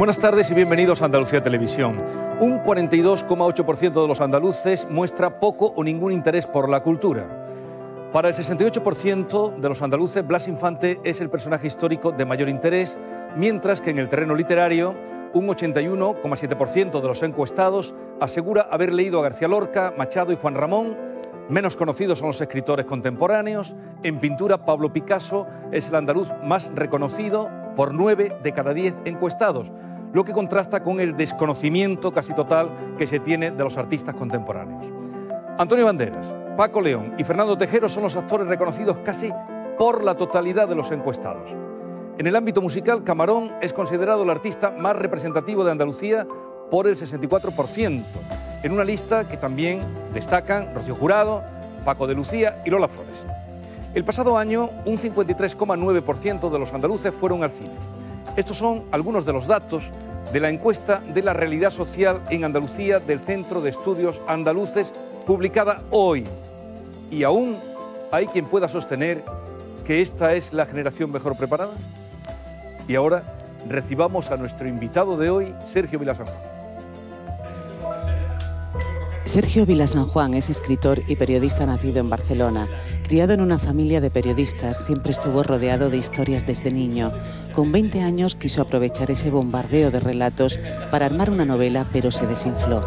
Buenas tardes y bienvenidos a Andalucía Televisión. Un 42,8% de los andaluces muestra poco o ningún interés por la cultura. Para el 68% de los andaluces, Blas Infante es el personaje histórico de mayor interés, mientras que en el terreno literario, un 81,7% de los encuestados asegura haber leído a García Lorca, Machado y Juan Ramón. Menos conocidos son los escritores contemporáneos. En pintura, Pablo Picasso es el andaluz más reconocido por 9 de cada 10 encuestados lo que contrasta con el desconocimiento casi total que se tiene de los artistas contemporáneos. Antonio Banderas, Paco León y Fernando Tejero son los actores reconocidos casi por la totalidad de los encuestados. En el ámbito musical, Camarón es considerado el artista más representativo de Andalucía por el 64%, en una lista que también destacan Rocío Jurado, Paco de Lucía y Lola Flores. El pasado año, un 53,9% de los andaluces fueron al cine. Estos son algunos de los datos de la encuesta de la realidad social en Andalucía del Centro de Estudios Andaluces, publicada hoy. Y aún hay quien pueda sostener que esta es la generación mejor preparada. Y ahora recibamos a nuestro invitado de hoy, Sergio Vilasanjo. Sergio Vila San Juan es escritor y periodista nacido en Barcelona. Criado en una familia de periodistas, siempre estuvo rodeado de historias desde niño. Con 20 años quiso aprovechar ese bombardeo de relatos para armar una novela, pero se desinfló.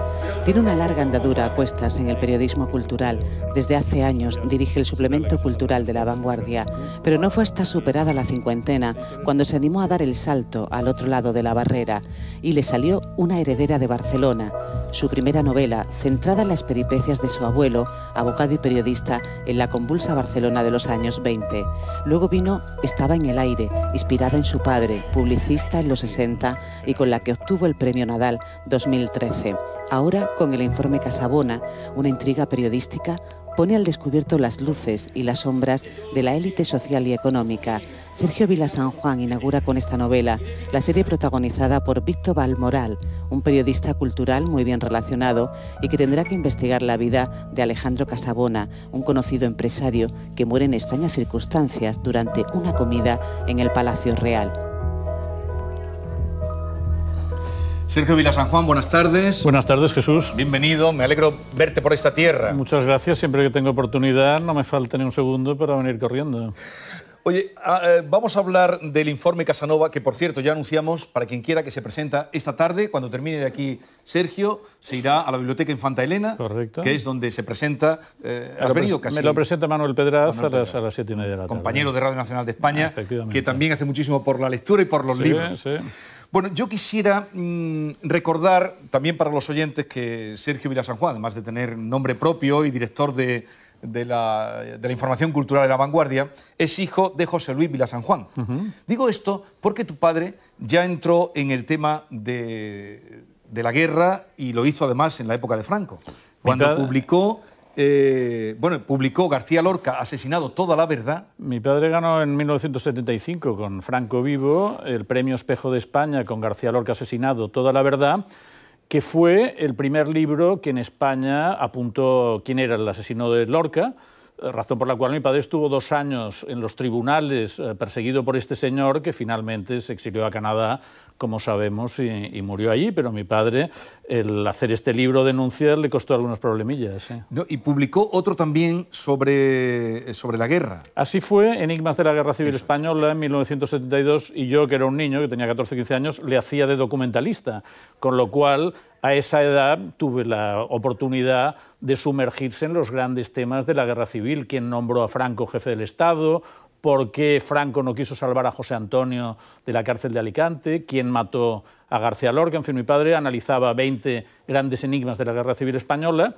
Tiene una larga andadura a cuestas en el periodismo cultural. Desde hace años dirige el suplemento cultural de La Vanguardia, pero no fue hasta superada la cincuentena cuando se animó a dar el salto al otro lado de la barrera y le salió Una heredera de Barcelona, su primera novela centrada en las peripecias de su abuelo, abogado y periodista, en la convulsa Barcelona de los años 20. Luego vino Estaba en el aire, inspirada en su padre, publicista en los 60 y con la que obtuvo el Premio Nadal 2013. Ahora con el informe Casabona, una intriga periodística pone al descubierto las luces y las sombras de la élite social y económica. Sergio Vila San Juan inaugura con esta novela la serie protagonizada por Víctor Valmoral, un periodista cultural muy bien relacionado y que tendrá que investigar la vida de Alejandro Casabona, un conocido empresario que muere en extrañas circunstancias durante una comida en el Palacio Real. Sergio Vila San Juan, buenas tardes. Buenas tardes, Jesús. Bienvenido, me alegro verte por esta tierra. Muchas gracias, siempre que tengo oportunidad no me falta ni un segundo para venir corriendo. Oye, ah, eh, vamos a hablar del informe Casanova, que por cierto ya anunciamos para quien quiera que se presenta esta tarde. Cuando termine de aquí Sergio, se irá a la Biblioteca Infanta Elena, Correcto. que es donde se presenta. Eh, has venido Me lo presenta Manuel Pedraza, a, las, siete y media de la tarde. Compañero de Radio Nacional de España, ah, que también hace muchísimo por la lectura y por los sí, libros. Sí. Bueno, yo quisiera mm, recordar también para los oyentes que Sergio Vila San Juan, además de tener nombre propio y director de, la, Información Cultural de la Vanguardia, es hijo de José Luis Vila San Juan. Digo esto porque tu padre ya entró en el tema de, de la guerra y lo hizo además en la época de Franco, cuando publicó eh, bueno, publicó García Lorca, Asesinado, toda la verdad. Mi padre ganó en 1975 con Franco Vivo el premio Espejo de España con García Lorca, Asesinado, toda la verdad que fue el primer libro que en España apuntó quién era el asesino de Lorca, razón por la cual mi padre estuvo dos años en los tribunales eh, perseguido por este señor que finalmente se exilió a Canadá como sabemos, y, murió allí. Pero mi padre, el hacer este libro denunciar le costó algunos problemillas. No, y publicó otro también sobre, sobre la guerra. Así fue, Enigmas de la Guerra Civil Española en 1972, y yo, que era un niño, que tenía 14, 15 años, le hacía de documentalista, con lo cual a esa edad tuve la oportunidad de sumergirse en los grandes temas de la guerra civil, quien nombró a Franco jefe del Estado por qué Franco no quiso salvar a José Antonio de la cárcel de Alicante, quién mató a García Lorca. En fin, mi padre analizaba 20 grandes enigmas de la Guerra Civil Española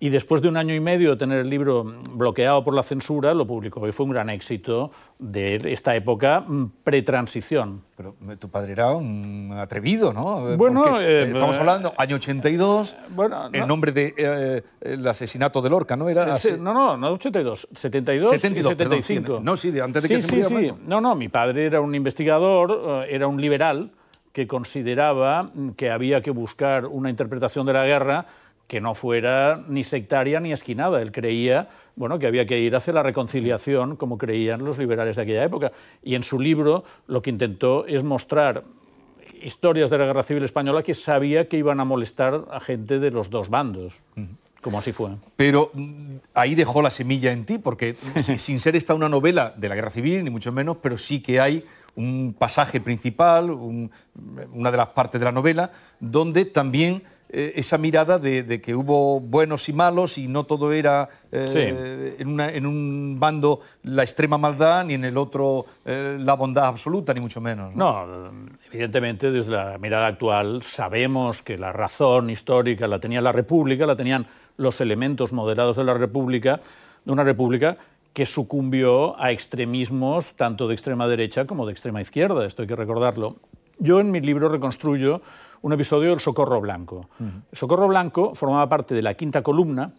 y después de un año y medio de tener el libro bloqueado por la censura, lo publicó y fue un gran éxito de esta época mm, pretransición. Pero tu padre era un atrevido, ¿no? Eh, bueno, eh, eh, estamos hablando año 82, bueno, en nombre del de, el asesinato de Lorca, ¿no? Era No, no, no 82, 72, 75. no, sí, antes de que se sí, sí. sí. No, no, mi padre era un investigador, era un liberal que consideraba que había que buscar una interpretación de la guerra que no fuera ni sectaria ni esquinada. Él creía bueno, que había que ir hacia la reconciliación, como creían los liberales de aquella época. Y en su libro lo que intentó es mostrar historias de la Guerra Civil Española que sabía que iban a molestar a gente de los dos bandos. Como así fue. Pero mm, ahí dejó la semilla en ti, porque sin ser esta una novela de la Guerra Civil, ni mucho menos, pero sí que hay un pasaje principal, una de las partes de la novela, donde también eh, esa mirada de, que hubo buenos y malos y no todo era eh, en, un bando la extrema maldad ni en el otro eh, la bondad absoluta, ni mucho menos. ¿no? no, evidentemente desde la mirada actual sabemos que la razón histórica la tenía la República, la tenían los elementos moderados de la República, de una República que sucumbió a extremismos tanto de extrema derecha como de extrema izquierda, esto hay que recordarlo. Yo en mi libro reconstruyo un episodio del Socorro Blanco. Socorro Blanco formaba parte de la quinta columna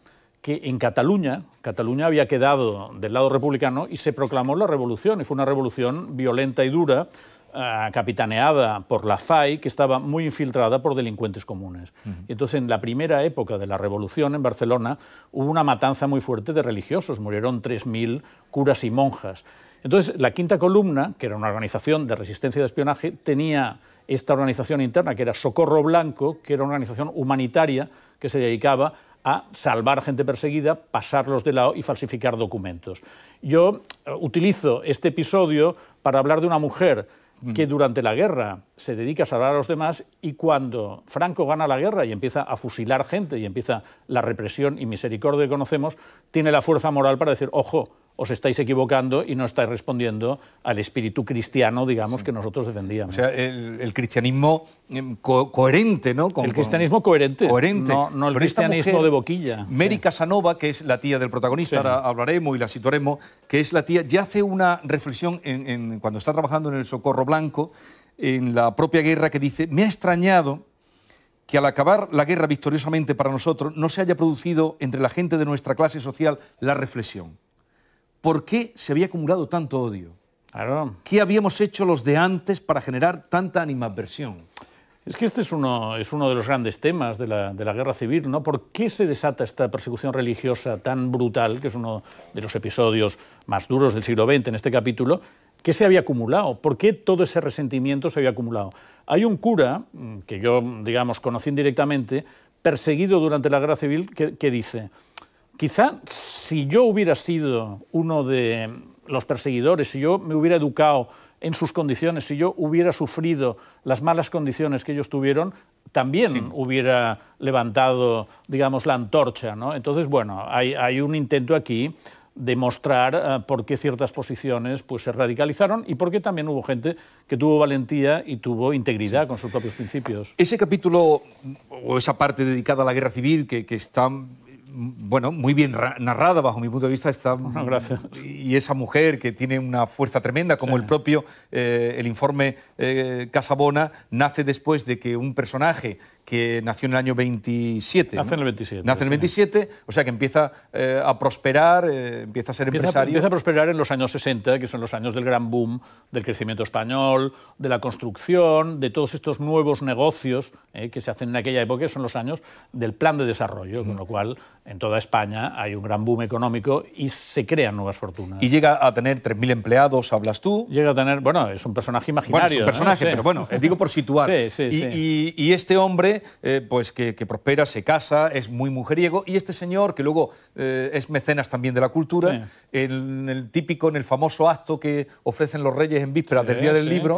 que en Cataluña, Cataluña había quedado del lado republicano y se proclamó la revolución, y fue una revolución violenta y dura, ah, capitaneada por la FAI, que estaba muy infiltrada por delincuentes comunes. Entonces, en la primera época de la Revolución en Barcelona, hubo una matanza muy fuerte de religiosos, murieron 3.000 curas y monjas. Entonces, la quinta columna, que era una organización de resistencia y de espionaje, tenía esta organización interna, que era Socorro Blanco, que era una organización humanitaria que se dedicaba a salvar gente perseguida, pasarlos de lado y falsificar documentos. Yo eh, utilizo este episodio para hablar de una mujer mm. que durante la guerra se dedica a salvar a los demás y cuando Franco gana la guerra y empieza a fusilar gente y empieza la represión y misericordia que conocemos, tiene la fuerza moral para decir, ojo, os estáis equivocando y no estáis respondiendo al espíritu cristiano, digamos, que nosotros defendíamos. O sea, el, cristianismo em, coherente, ¿no? Con, el cristianismo coherente. Coherente. No, el cristianismo de boquilla. Mary Casanova, que es la tía del protagonista, ahora hablaremos y la situaremos, que es la tía, ya hace una reflexión en, en, cuando está trabajando en el Socorro Blanco, en la propia guerra, que dice, me ha extrañado que al acabar la guerra victoriosamente para nosotros no se haya producido entre la gente de nuestra clase social la reflexión. ¿Por qué se había acumulado tanto odio? ¿Qué habíamos hecho los de antes para generar tanta animadversión? Es que este es uno, es uno de los grandes temas de la, guerra civil, ¿no? ¿Por qué se desata esta persecución religiosa tan brutal, que es uno de los episodios más duros del siglo XX en este capítulo? ¿Qué se había acumulado? ¿Por qué todo ese resentimiento se había acumulado? Hay un cura, mm, que yo, digamos, conocí indirectamente, perseguido durante la guerra civil, que dice... Quizá si yo hubiera sido uno de los perseguidores, si yo me hubiera educado en sus condiciones, si yo hubiera sufrido las malas condiciones que ellos tuvieron, también hubiera levantado, digamos, la antorcha. ¿no? Entonces, bueno, hay, un intento aquí de mostrar eh, por qué ciertas posiciones pues, se radicalizaron y por qué también hubo gente que tuvo valentía y tuvo integridad con sus propios principios. Ese capítulo o esa parte dedicada a la guerra civil que, que está bueno, muy bien narrada bajo mi punto de vista está ah, y esa mujer que tiene una fuerza tremenda como el propio eh, el informe eh, Casabona nace después de que un personaje que nació en el año 27. Nace en el 27. Nace en el 27, o sea que empieza eh, a prosperar, eh, empieza a ser empresario. empieza a prosperar en los años 60, que son los años del gran boom del crecimiento español, de la construcción, de todos estos nuevos negocios eh, que se hacen en aquella época, que son los años del plan de desarrollo, con lo mm. cual en toda España hay un gran boom económico y se crean nuevas fortunas. Y llega a tener 3.000 empleados, hablas tú. Llega a tener, bueno, es un personaje imaginario. Bueno, es un personaje, pero bueno, digo por situar. Sí, sí, y, y este hombre eh, pues que, prospera, se casa, es muy mujeriego, y este señor, que luego eh, es mecenas también de la cultura, en el típico, en el famoso acto que ofrecen los reyes en vísperas del Día del Libro,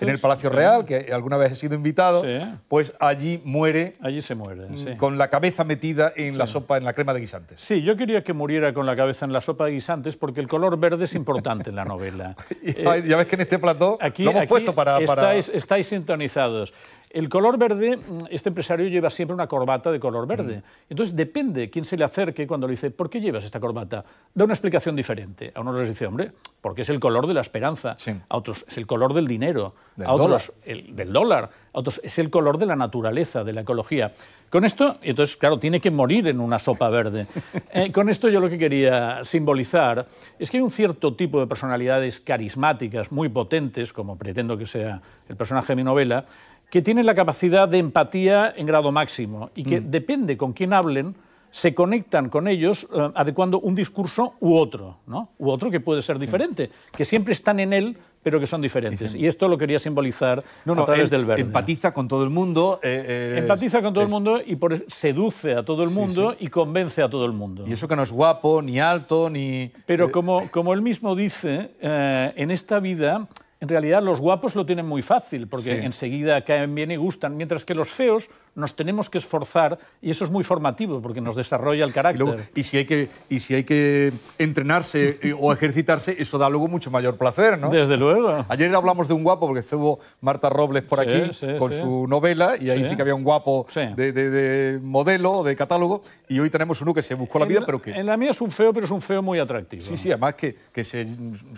en el Palacio Real, que alguna vez he sido invitado, pues allí muere. Allí se muere, mm, Con la cabeza metida en la sopa, en la crema de guisantes. Sí, yo quería que muriera con la cabeza en la sopa de guisantes porque el color verde es importante en la novela. ya ves que en este plató lo hemos puesto para... para... estáis sintonizados. El color verde, mm, este empresario lleva siempre una corbata de color verde. Mm. Entonces depende quién se le acerque cuando le dice, ¿por qué llevas esta corbata? Da una explicación diferente. A unos les dice, hombre, porque es el color de la esperanza. A otros es el color del dinero. a otros del dólar. A otros es el color de la naturaleza, de la ecología. Con esto, entonces, claro, tiene que morir en una sopa verde. Eh, con esto yo lo que quería simbolizar es que hay un cierto tipo de personalidades carismáticas, muy potentes, como pretendo que sea el personaje de mi novela, que tienen la capacidad de empatía en grado máximo y que mm. depende con quién hablen, se conectan con ellos eh, adecuando un discurso u otro, ¿no? U otro que puede ser diferente, que siempre están en él pero que son diferentes. Y esto lo quería simbolizar a través del verde. Empatiza con todo el mundo. Eh, eh, empatiza con todo el mundo y por, seduce a todo el mundo y convence a todo el mundo. Y eso que no es guapo, ni alto, ni... Pero como, como él mismo dice, en esta vida en realidad los guapos lo tienen muy fácil, porque enseguida caen bien y gustan, mientras que los feos nos tenemos que esforzar y eso es muy formativo porque nos desarrolla el carácter. Y, si, hay que, y si hay que entrenarse eh, o ejercitarse, eso da luego mucho mayor placer, ¿no? Desde luego. Ayer hablamos de un guapo porque estuvo Marta Robles por aquí con su novela y ahí sí que había un guapo de, modelo, de catálogo y hoy tenemos uno que se buscó la vida pero que... En la mía es un feo pero es un feo muy atractivo. Sí, sí, además que, que se,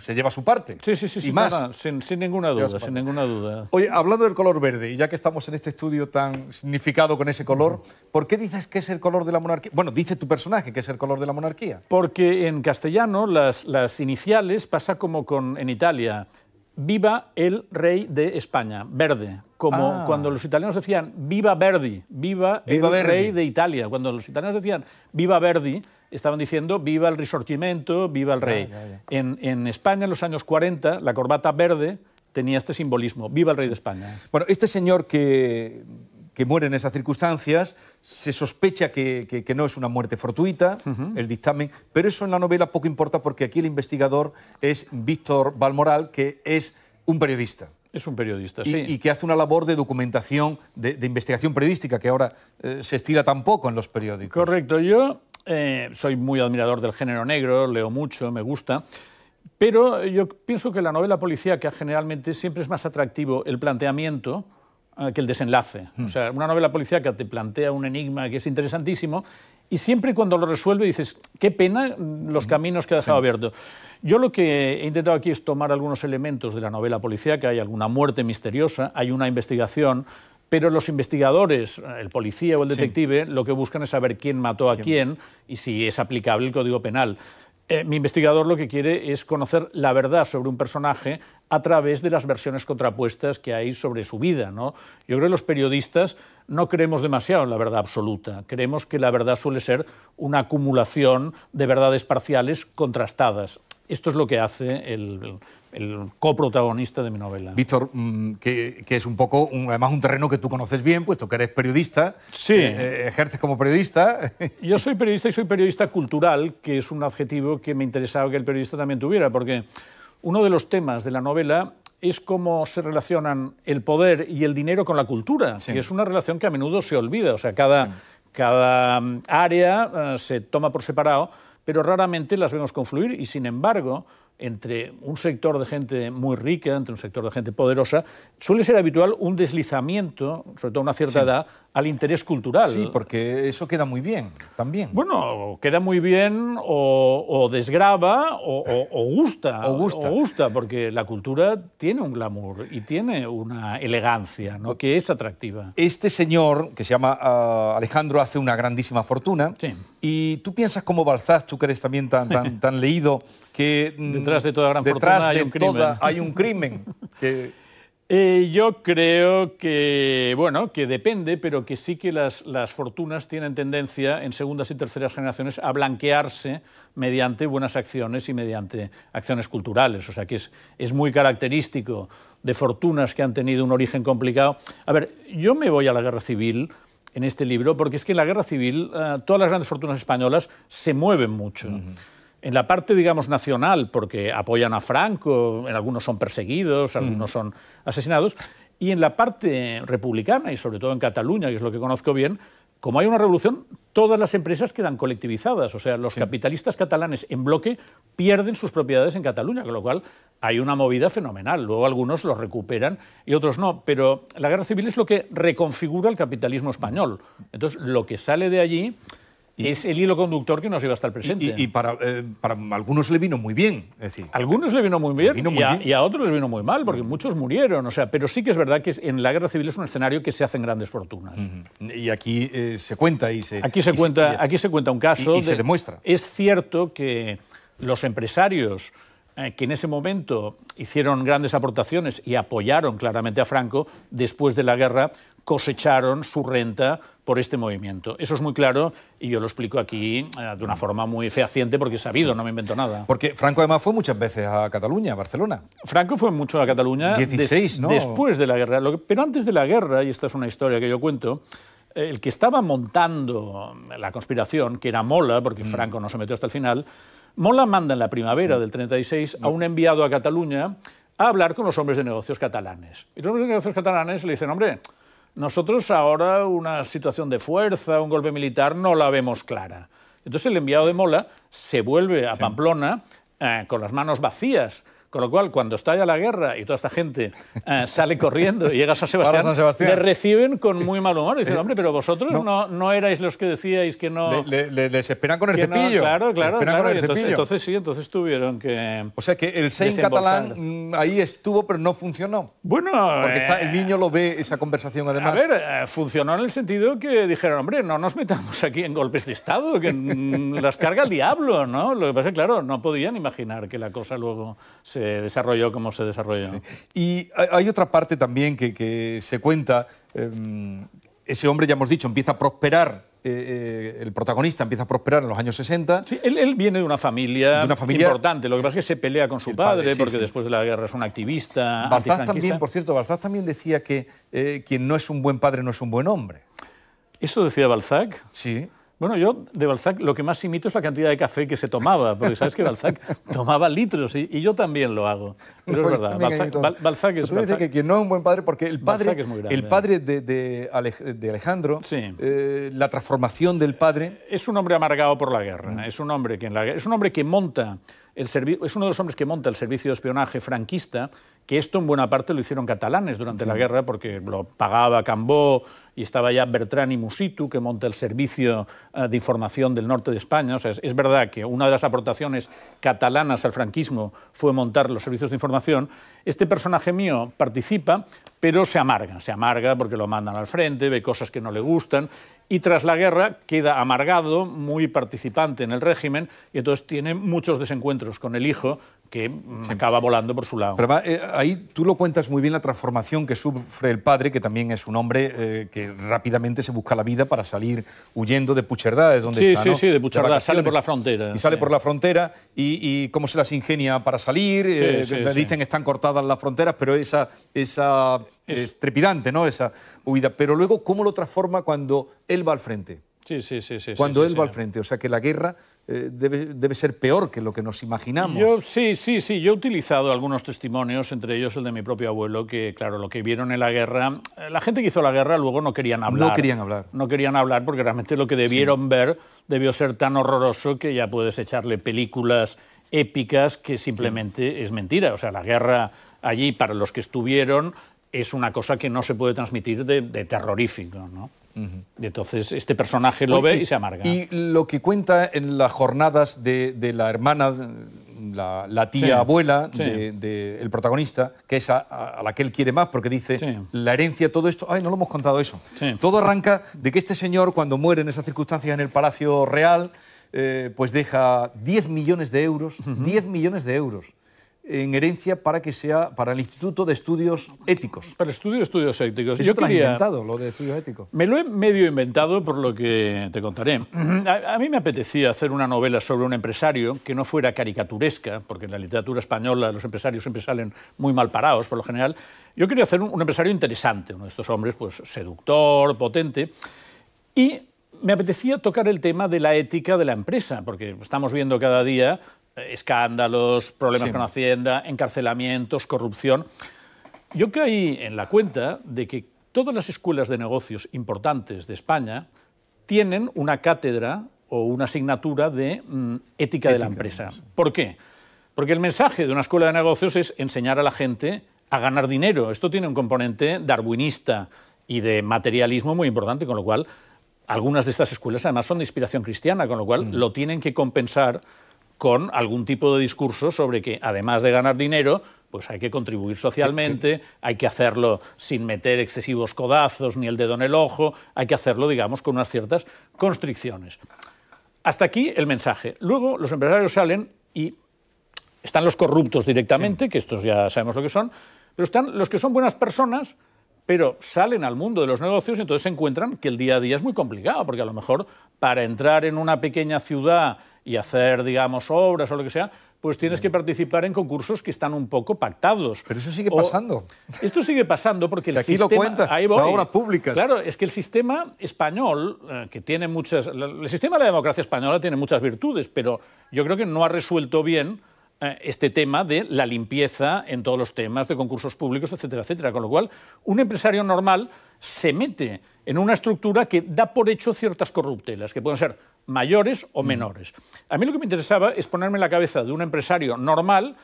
se lleva su parte. Sí, sí, sí, más. sin, sin, ninguna duda, sin ninguna duda. Oye, hablando del color verde y ya que estamos en este estudio tan significativo, con ese color. ¿Por qué dices que es el color de la monarquía? Bueno, dice tu personaje que es el color de la monarquía. Porque en castellano las, iniciales pasa como en Italia, viva el rey de España, verde. Como ah. cuando los italianos decían viva Verdi, viva, el rey de Italia. Cuando los italianos decían viva Verdi, estaban diciendo viva el risorgimento, viva el rey. En, en España, en los años 40, la corbata verde tenía este simbolismo. Viva el rey de España. Bueno, este señor que que muere en esas circunstancias, se sospecha que, no es una muerte fortuita, el dictamen, pero eso en la novela poco importa porque aquí el investigador es Víctor Balmoral, que es un periodista. Es un periodista, sí. Y que hace una labor de documentación, de, investigación periodística, que ahora eh, se estila tan poco en los periódicos. Correcto, yo eh, soy muy admirador del género negro, leo mucho, me gusta. Pero yo pienso que la novela policíaca generalmente siempre es más atractivo el planteamiento, Ah, que el desenlace. O hmm. sea, una novela policíaca te plantea un enigma que es interesantísimo y siempre cuando lo resuelve dices, qué pena mm, los hmm. caminos que ha dejado abierto. Yo lo que he intentado aquí es tomar algunos elementos de la novela policíaca, hay alguna muerte misteriosa, hay una investigación, pero los investigadores, el policía o el detective, lo que buscan es saber quién mató a quién, y si es aplicable el código penal. Eh, mi investigador lo que quiere es conocer la verdad sobre un personaje a través de las versiones contrapuestas que hay sobre su vida. ¿no? Yo creo que los periodistas no creemos demasiado en la verdad absoluta, creemos que la verdad suele ser una acumulación de verdades parciales contrastadas. Esto es lo que hace el, coprotagonista de mi novela. Víctor, mm, que, es un poco, además, un terreno que tú conoces bien, puesto que eres periodista. Sí. Eh, eh ejerces como periodista. Yo soy periodista y soy periodista cultural, que es un adjetivo que me interesaba que el periodista también tuviera, porque uno de los temas de la novela es cómo se relacionan el poder y el dinero con la cultura, que es una relación que a menudo se olvida. O sea, cada, cada mm, área eh, se toma por separado, pero raramente las vemos confluir y, sin embargo, entre un sector de gente muy rica, entre un sector de gente poderosa, suele ser habitual un deslizamiento, sobre todo a una cierta edad, al interés cultural. Sí, porque eso queda muy bien también. Bueno, queda muy bien o, desgraba o, gusta, o gusta. gusta, porque la cultura tiene un glamour y tiene una elegancia que es atractiva. Este señor, que se llama ah, Alejandro, hace una grandísima fortuna. Sí. Y tú piensas como Balzac, tú que eres también tan leído, que mm, detrás de toda gran fortuna hay, un crimen. que... Eh, yo creo que, bueno, que depende, pero que sí que las, las, fortunas tienen tendencia en segundas y terceras generaciones a blanquearse mediante buenas acciones y mediante acciones culturales. O sea que es, muy característico de fortunas que han tenido un origen complicado. A ver, yo me voy a la guerra civil en este libro porque es que en la guerra civil eh, todas las grandes fortunas españolas se mueven mucho en la parte, digamos, nacional, porque apoyan a Franco, en algunos son perseguidos, algunos son asesinados, y en la parte republicana, y sobre todo en Cataluña, que es lo que conozco bien, como hay una revolución, todas las empresas quedan colectivizadas, o sea, los capitalistas catalanes en bloque pierden sus propiedades en Cataluña, con lo cual hay una movida fenomenal. Luego algunos los recuperan y otros no, pero la guerra civil es lo que reconfigura el capitalismo español. Entonces, lo que sale de allí es el hilo conductor que nos lleva hasta el presente. Y, eh, para, algunos le vino muy bien. decir, algunos le vino muy, bien, y a, otros les vino muy mal, porque mm. muchos murieron. O sea, pero sí que es verdad que en la guerra civil es un escenario que se hacen grandes fortunas. Mm-hmm. Y aquí eh, se cuenta y Aquí se, cuenta, aquí se cuenta un caso. Y, se demuestra. Es cierto que los empresarios eh, que en ese momento hicieron grandes aportaciones y apoyaron claramente a Franco, después de la guerra cosecharon su renta por este movimiento. Eso es muy claro y yo lo explico aquí eh, de una forma muy fehaciente porque he sabido, no me invento nada. Porque Franco además fue muchas veces a Cataluña, a Barcelona. Franco fue mucho a Cataluña. 16, Después de la guerra. pero antes de la guerra, y esta es una historia que yo cuento, eh, el que estaba montando la conspiración, que era Mola, porque mm. Franco no se metió hasta el final, Mola manda en la primavera del 36 a un enviado a Cataluña a hablar con los hombres de negocios catalanes. Y los hombres de negocios catalanes le dicen, hombre, nosotros ahora una situación de fuerza, un golpe militar, no la vemos clara. Entonces el enviado de Mola se vuelve a Pamplona eh, con las manos vacías, con lo cual, cuando está allá la guerra y toda esta gente eh, sale corriendo y llega a San Sebastián, le reciben con muy mal humor. Dicen, eh, hombre, pero vosotros no, erais los que decíais que no... les esperan con el cepillo. claro, claro. entonces, sí, entonces tuvieron que... O sea que el Sein catalán mm, ahí estuvo, pero no funcionó. Bueno... Porque el eh, niño lo ve, esa conversación además. A ver, funcionó en el sentido que dijeron, hombre, no nos metamos aquí en golpes de Estado, que mm, las carga el diablo, ¿no? Lo que pasa es que, claro, no podían imaginar que la cosa luego se eh, desarrolló como se desarrolló. Y hay otra parte también que, se cuenta, em, ese hombre, ya hemos dicho, empieza a prosperar eh, eh, el protagonista empieza a prosperar en los años 60. Sí, él, viene de una, familia importante. Lo que pasa es que se pelea con su padre, porque después de la guerra es un activista. Balzac también, por cierto, Balzac también decía que quien no es un buen padre no es un buen hombre. ¿Eso decía Balzac? Sí. Bueno, yo de Balzac lo que más imito es la cantidad de café que se tomaba, porque sabes que Balzac tomaba litros y, yo también lo hago. Pero es pues verdad, Balzac, Balzac, es... Tú dices que no es un buen padre, porque el padre, es el padre de, Alejandro, eh, la transformación del padre... Es un hombre amargado por la guerra, mm. es, un hombre que es un hombre que monta... El es uno de los hombres que monta el servicio de espionaje franquista, que esto en buena parte lo hicieron catalanes durante la guerra porque lo pagaba Cambó, y estaba ya Bertrán y Musitu, que monta el Servicio eh, de Información del Norte de España. O sea, es, verdad que una de las aportaciones catalanas al franquismo fue montar los servicios de información. Este personaje mío participa, pero se amarga, se amarga porque lo mandan al frente, ve cosas que no le gustan, y tras la guerra queda amargado, muy participante en el régimen, y entonces tiene muchos desencuentros con el hijo, que mm, se acaba volando por su lado. Pero eh, ahí tú lo cuentas muy bien la transformación que sufre el padre, que también es un hombre eh, que rápidamente se busca la vida para salir huyendo de Pucherdades, donde sí, está, Sí, sí, de Pucherdades, sale por la frontera. Y sale por la frontera y, cómo se las ingenia para salir, dicen eh, le dicen están cortadas las fronteras, pero esa, esa es... trepidante, ¿no? Esa huida. Pero luego, ¿cómo lo transforma cuando él va al frente? Sí, sí, sí. sí cuando él va al frente, o sea que la guerra eh, debe, ser peor que lo que nos imaginamos. sí, sí, sí. Yo he utilizado algunos testimonios, entre ellos el de mi propio abuelo, que, claro, lo que vieron en la guerra, eh, la gente que hizo la guerra luego no querían hablar. No querían hablar. No querían hablar porque realmente lo que debieron ver debió ser tan horroroso que ya puedes echarle películas épicas que simplemente es mentira. O sea, la guerra allí, para los que estuvieron, es una cosa que no se puede transmitir de terrorífico, ¿no? Y entonces este personaje lo ve y, se amarga. Y lo que cuenta en las jornadas de, la hermana, la, tía abuela del protagonista, que es a, la que él quiere más, porque dice la herencia, todo esto. Ay, no lo hemos contado eso. Todo arranca de que este señor, cuando muere en esas circunstancias en el Palacio Real, eh, pues deja 10 millones de euros, 10 millones de euros en herencia para que sea para el Instituto de Estudios Éticos. Para el Estudio de Estudios Éticos. Yo inventado, lo de estudios éticos. Me lo he medio inventado por lo que te contaré. A, mí me apetecía hacer una novela sobre un empresario que no fuera caricaturesca, porque en la literatura española los empresarios siempre salen muy mal parados por lo general. Yo quería hacer un, un empresario interesante, uno de estos hombres pues seductor, potente y me apetecía tocar el tema de la ética de la empresa, porque estamos viendo cada día eh, escándalos, problemas con Hacienda, encarcelamientos, corrupción. Yo caí en la cuenta de que todas las escuelas de negocios importantes de España tienen una cátedra o una asignatura de mm, ética, de la empresa. ¿Por qué? Porque el mensaje de una escuela de negocios es enseñar a la gente a ganar dinero. Esto tiene un componente darwinista y de materialismo muy importante, con lo cual algunas de estas escuelas además son de inspiración cristiana, con lo cual mm. lo tienen que compensar con algún tipo de discurso sobre que además de ganar dinero, pues hay que contribuir socialmente, hay que hacerlo sin meter excesivos codazos ni el dedo en el ojo, hay que hacerlo, digamos, con unas ciertas constricciones. Hasta aquí el mensaje. Luego los empresarios salen y están los corruptos directamente, que estos ya sabemos lo que son, pero están los que son buenas personas, pero salen al mundo de los negocios y entonces se encuentran que el día a día es muy complicado, porque a lo mejor para entrar en una pequeña ciudad y hacer, digamos, obras o lo que sea, pues tienes que participar en concursos que están un poco pactados. Pero eso sigue pasando. esto sigue pasando porque el sistema... ahí Claro, es que el sistema español, eh, que tiene muchas... El sistema de la democracia española tiene muchas virtudes, pero yo creo que no ha resuelto bien eh, este tema de la limpieza en todos los temas de concursos públicos, etcétera, etcétera. Con lo cual, un empresario normal se mete en una estructura que da por hecho ciertas corruptelas, que pueden ser mayores o mm. menores. A mí lo que me interesaba es ponerme en la cabeza de un empresario normal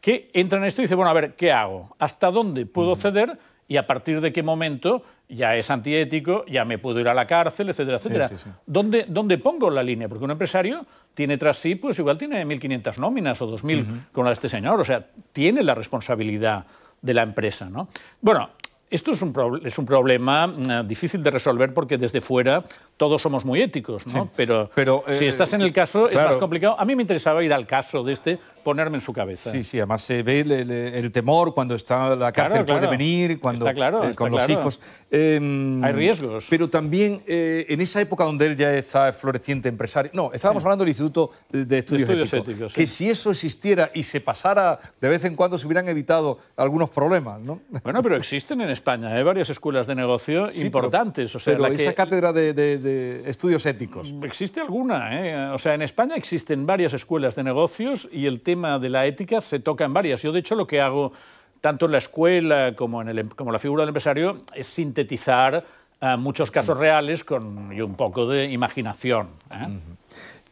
que entra en esto y dice, bueno, a ver, ¿qué hago? ¿Hasta dónde puedo mm. ceder? y a partir de qué momento ya es antiético, ya me puedo ir a la cárcel, etcétera, etcétera. ¿Dónde, pongo la línea? Porque un empresario tiene tras sí, pues igual tiene 1.500 nóminas o 2.000 como con la de este señor, o sea, tiene la responsabilidad de la empresa. ¿no? Bueno, esto es un, es un problema mm, difícil de resolver porque desde fuera todos somos muy éticos, ¿no? pero, si eh, estás en el eh, caso es más complicado. A mí me interesaba ir al caso de este, ponerme en su cabeza. Sí, sí, además se ve el, temor cuando está la cárcel, puede venir, cuando está claro, eh, con los hijos. Em, hay riesgos. Pero también en esa época donde él ya está floreciente empresario. No, estábamos hablando del Instituto de Estudios, Éticos. Que si eso existiera y se pasara de vez en cuando se hubieran evitado algunos problemas, ¿no? Bueno, pero existen en España, hay varias escuelas de negocio importantes. o sea, la esa cátedra de de estudios éticos. Existe alguna, ¿eh? O sea, en España existen varias escuelas de negocios y el tema de la ética se toca en varias. Yo, de hecho, lo que hago tanto en la escuela como en em, la figura del empresario es sintetizar eh, muchos casos reales con y un poco de imaginación. ¿eh?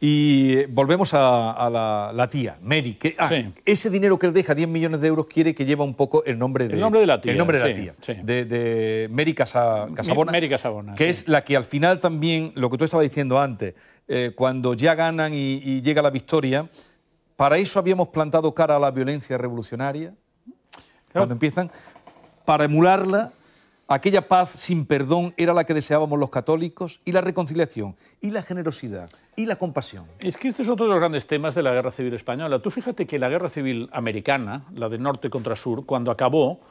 Y volvemos a, la, tía, Mary. Que, ah, Ese dinero que él deja, 10 millones de euros, quiere que lleva un poco el nombre de, nombre de la tía. de, la tía, de, Mary Casabona. Que es la que al final también, lo que tú estabas diciendo antes, eh, cuando ya ganan y, llega la victoria, para eso habíamos plantado cara a la violencia revolucionaria, cuando empiezan, para emularla Aquella paz sin perdón era la que deseábamos los católicos y la reconciliación y la generosidad y la compasión. Es que este es otro de los grandes temas de la Guerra Civil Española. Tú fíjate que la Guerra Civil Americana, la de norte contra sur, cuando acabó,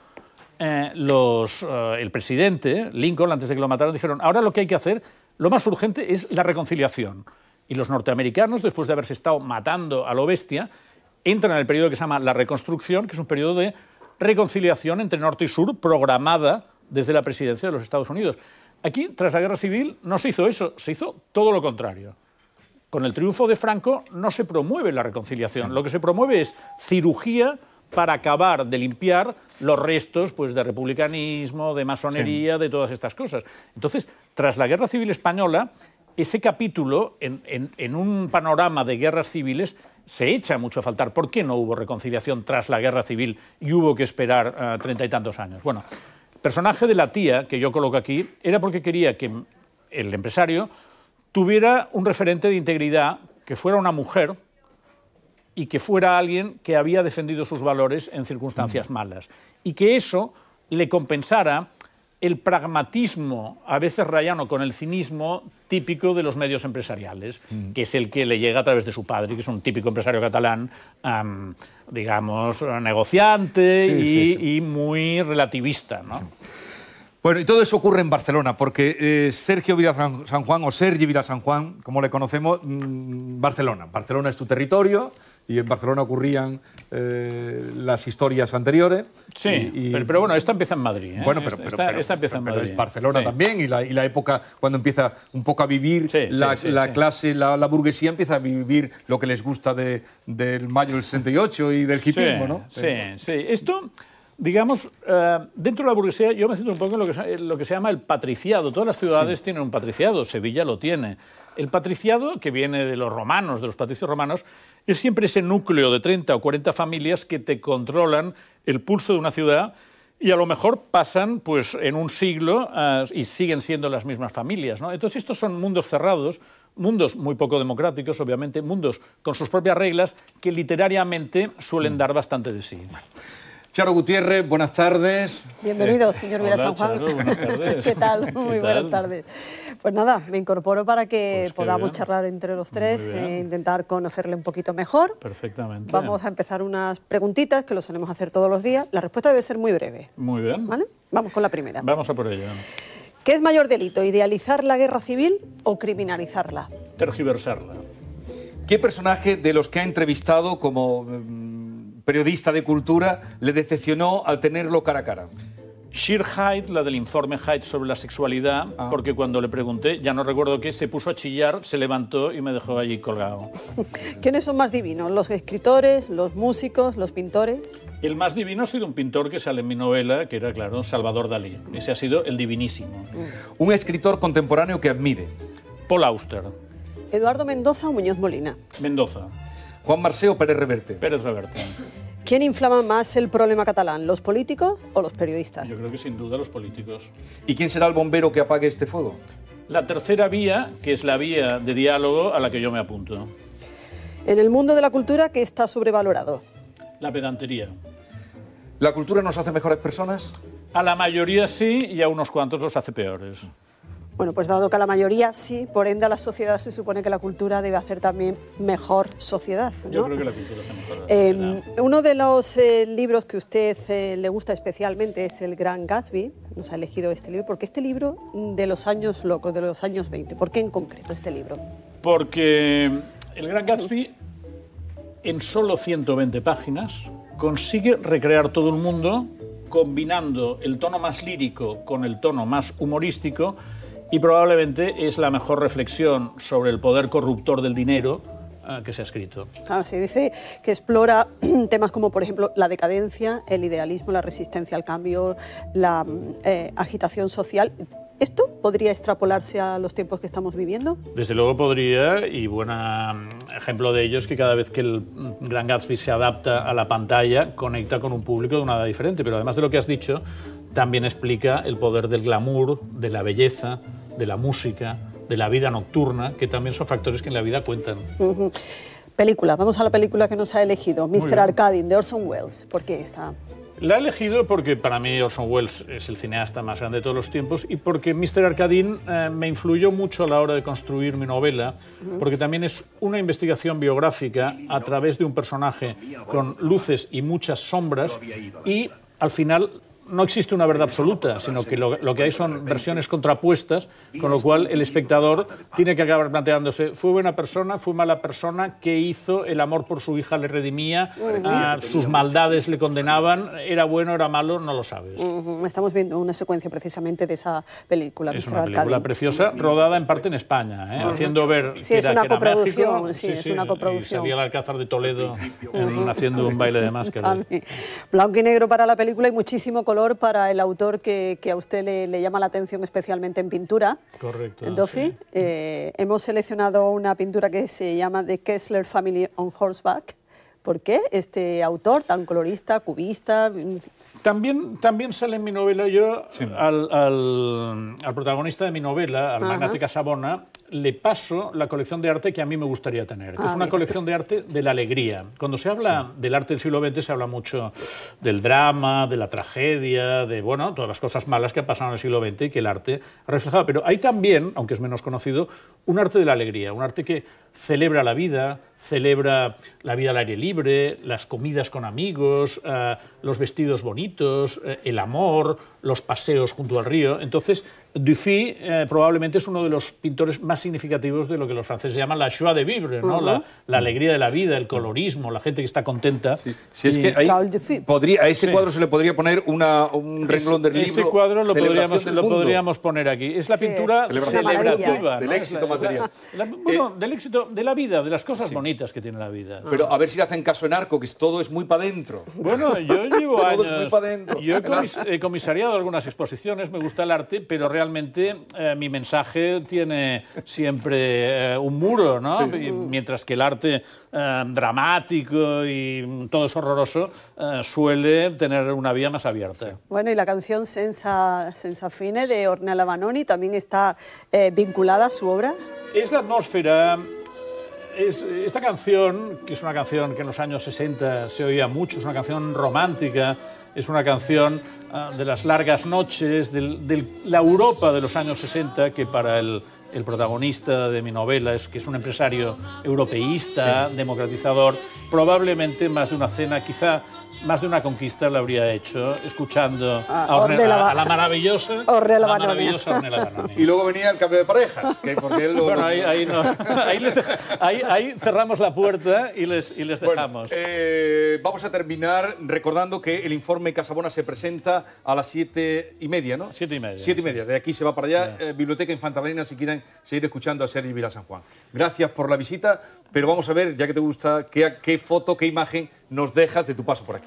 eh, eh, el presidente, Lincoln, antes de que lo mataran, dijeron, ahora lo que hay que hacer, lo más urgente es la reconciliación. Y los norteamericanos, después de haberse estado matando a lo bestia, entran en el periodo que se llama la reconstrucción, que es un periodo de reconciliación entre norte y sur programada desde la presidencia de los Estados Unidos. Aquí, tras la guerra civil, no se hizo eso, se hizo todo lo contrario. Con el triunfo de Franco no se promueve la reconciliación, lo que se promueve es cirugía para acabar de limpiar los restos pues, de republicanismo, de masonería, de todas estas cosas. Entonces, tras la guerra civil española, ese capítulo, en, un panorama de guerras civiles, se echa mucho a faltar. ¿Por qué no hubo reconciliación tras la guerra civil y hubo que esperar eh, treinta y tantos años? Bueno, personaje de la tía, que yo coloco aquí, era porque quería que el empresario tuviera un referente de integridad, que fuera una mujer y que fuera alguien que había defendido sus valores en circunstancias mm. malas. Y que eso le compensara el pragmatismo, a veces rayano con el cinismo, típico de los medios empresariales, mm. que es el que le llega a través de su padre, que es un típico empresario catalán, digamos, negociante y, y, muy relativista. ¿no? Bueno, y todo eso ocurre en Barcelona, porque eh, Sergio Vila San Juan, o Sergi Vila San Juan, como le conocemos, mm, Barcelona. Barcelona es tu territorio y en Barcelona ocurrían eh, las historias anteriores. Sí, Pero, bueno, esto empieza en Madrid. ¿eh? Bueno, pero, pero, empieza en Madrid. es Barcelona también y la, y la, época cuando empieza un poco a vivir la, clase, la, burguesía empieza a vivir lo que les gusta de, del mayo del 68 y del hipismo, ¿no? Sí, sí. Esto digamos, eh, dentro de la burguesía yo me centro un poco en lo que, se llama el patriciado. Todas las ciudades tienen un patriciado, Sevilla lo tiene. El patriciado, que viene de los romanos, de los patricios romanos, es siempre ese núcleo de 30 o 40 familias que te controlan el pulso de una ciudad y a lo mejor pasan pues, en un siglo eh, y siguen siendo las mismas familias. Entonces estos son mundos cerrados, mundos muy poco democráticos, obviamente, mundos con sus propias reglas que literariamente suelen mm. dar bastante de sí. Charo Gutiérrez, buenas tardes. Bienvenido, eh, señor Vila San Juan. ¿Qué tal? Muy buenas tardes. Pues nada, me incorporo para que pues podamos charlar entre los tres e intentar conocerle un poquito mejor. Perfectamente. Vamos a empezar unas preguntitas que lo solemos hacer todos los días. La respuesta debe ser muy breve. Muy bien. ¿Vale? Vamos con la primera. Vamos a por ella. ¿Qué es mayor delito, idealizar la guerra civil o criminalizarla? Tergiversarla. ¿Qué personaje de los que ha entrevistado como em, periodista de cultura, le decepcionó al tenerlo cara a cara? Shir Hyde, la del informe Hyde sobre la sexualidad, ah. porque cuando le pregunté, ya no recuerdo qué, se puso a chillar, se levantó y me dejó allí colgado. ¿Quiénes son más divinos? ¿Los escritores, los músicos, los pintores? El más divino ha sido un pintor que sale en mi novela, que era, claro, Salvador Dalí. Ese ha sido el divinísimo. Mm. Un escritor contemporáneo que admire. Paul Auster. Eduardo Mendoza o Muñoz Molina. Mendoza. Juan Marceo Pérez Reverte. Pérez Reverte. ¿Quién inflama más el problema catalán, los políticos o los periodistas? Yo creo que sin duda los políticos. ¿Y quién será el bombero que apague este fuego? La tercera vía, que es la vía de diálogo a la que yo me apunto. En el mundo de la cultura, ¿qué está sobrevalorado? La pedantería. ¿La cultura nos hace mejores personas? A la mayoría sí y a unos cuantos los hace peores. Bueno, pues dado que a la mayoría sí, por ende a la sociedad se supone que la cultura debe hacer también mejor sociedad. ¿no? Yo creo que la cultura se mejor Eh, uno de los eh, libros que a usted eh, le gusta especialmente es El Gran Gatsby. Nos ha elegido este libro porque este libro de los años locos, de los años 20. ¿Por qué en concreto este libro? Porque El Gran Gatsby en solo 120 páginas consigue recrear todo el mundo combinando el tono más lírico con el tono más humorístico y probablemente es la mejor reflexión sobre el poder corruptor del dinero eh, que se ha escrito. Claro, ah, se dice que explora temas como, por ejemplo, la decadencia, el idealismo, la resistencia al cambio, la eh, agitación social. ¿Esto podría extrapolarse a los tiempos que estamos viviendo? Desde luego podría, y buen mm, ejemplo de ello es que cada vez que el mm, Gran Gatsby se adapta a la pantalla, conecta con un público de una edad diferente. Pero además de lo que has dicho, también explica el poder del glamour, de la belleza, de la música, de la vida nocturna, que también son factores que en la vida cuentan. Película, vamos a la película que nos ha elegido, Mr. Arcadin, de Orson Welles. ¿Por qué está? La he elegido porque para mí Orson Welles es el cineasta más grande de todos los tiempos y porque Mr. Arcadin eh, me influyó mucho a la hora de construir mi novela, porque también es una investigación biográfica a través de un personaje con luces y muchas sombras y al final no existe una verdad absoluta, sino que lo, que hay son versiones contrapuestas, con lo cual el espectador tiene que acabar planteándose, ¿fue buena persona? ¿Fue mala persona? ¿Qué hizo? ¿El amor por su hija le redimía? Ah, ¿Sus maldades le condenaban? ¿Era bueno? ¿Era malo? No lo sabes. Estamos viendo una secuencia precisamente de esa película. Es una película preciosa, rodada en parte en España, ¿eh? haciendo ver sí, es una coproducción, sí, es una coproducción. Salía el Alcázar de Toledo haciendo un baile de máscara. Blanco y negro para la película y muchísimo color para el autor que, a usted le, llama la atención especialmente en pintura. Correcto. Duffy. Eh, hemos seleccionado una pintura que se llama The Kessler Family on Horseback. ¿Por qué este autor tan colorista, cubista? También, también sale en mi novela, yo al, al, protagonista de mi novela, al magnate Casabona, le paso la colección de arte que a mí me gustaría tener. es ah, una colección de arte de la alegría. Cuando se habla del arte del siglo XX se habla mucho del drama, de la tragedia, de bueno, todas las cosas malas que han pasado en el siglo XX y que el arte ha reflejado. Pero hay también, aunque es menos conocido, un arte de la alegría, un arte que celebra la vida, celebra la vida al aire libre, las comidas con amigos, ah, los vestidos bonitos, eh, el amor, los paseos junto al río. Entonces, Dufy eh, probablemente es uno de los pintores más significativos de lo que los franceses llaman la joie de vivre, ¿no? la, alegría de la vida, el colorismo, la gente que está contenta. Sí. Si es que ahí podría, a ese cuadro se le podría poner una, un renglón del libro. Ese cuadro lo, podríamos, lo podríamos, poner aquí. Es la pintura celebrativa. Del éxito material. bueno, eh, del éxito de la vida, de las cosas bonitas que tiene la vida. Pero a ver si le hacen caso en arco, que todo es muy para adentro. Bueno, yo, yo he comisariado algunas exposiciones, me gusta el arte, pero realmente eh, mi mensaje tiene siempre eh, un muro, ¿no? mientras que el arte eh, dramático y todo es horroroso suele tener una vía más abierta. Bueno, y la canción Senza, Senza Fine de Ornella Vanoni también está vinculada a su obra. Es la atmósfera esta canción, que es una canción que en los años 60 se oía mucho, es una canción romántica, es una canción ah, de las largas noches, de la Europa de los años 60, que para el, protagonista de mi novela, es, que es un empresario europeísta, democratizador, probablemente más de una cena, quizá más de una conquista la habría hecho escuchando a, la maravillosa Ornella, Y luego venía el cambio de parejas. Que Bueno, ahí, ahí, cerramos la puerta y les, y les dejamos. Eh, vamos a terminar recordando que el informe Casabona se presenta a las siete y media, ¿no? Siete y media. Siete y media. De aquí se va para allá. Eh, Biblioteca Biblioteca si quieren seguir escuchando a Sergio Vila San Juan. Gracias por la visita, pero vamos a ver, ya que te gusta, qué, foto, qué imagen nos dejas de tu paso por aquí.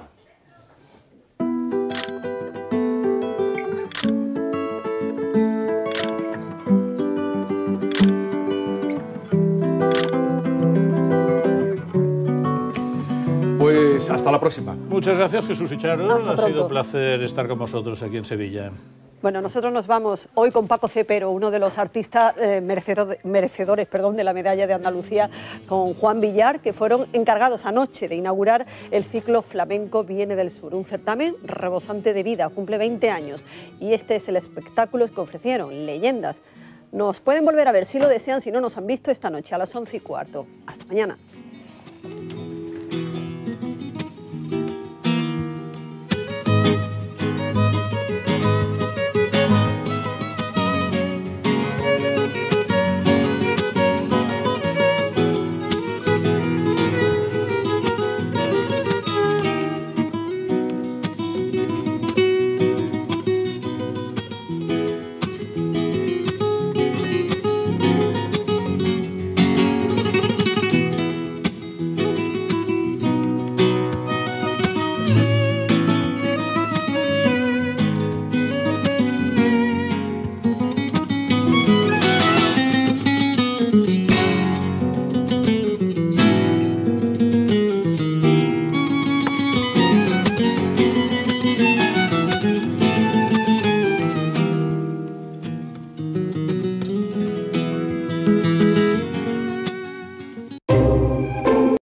Pues hasta la próxima. Muchas gracias, Jesús y Ha sido un placer estar con vosotros aquí en Sevilla. Bueno, nosotros nos vamos hoy con Paco Cepero, uno de los artistas eh, merecedores perdón, de la medalla de Andalucía, con Juan Villar, que fueron encargados anoche de inaugurar el ciclo Flamenco Viene del Sur, un certamen rebosante de vida, cumple 20 años. Y este es el espectáculo que ofrecieron, Leyendas. Nos pueden volver a ver si lo desean, si no nos han visto esta noche a las 11 y cuarto. Hasta mañana.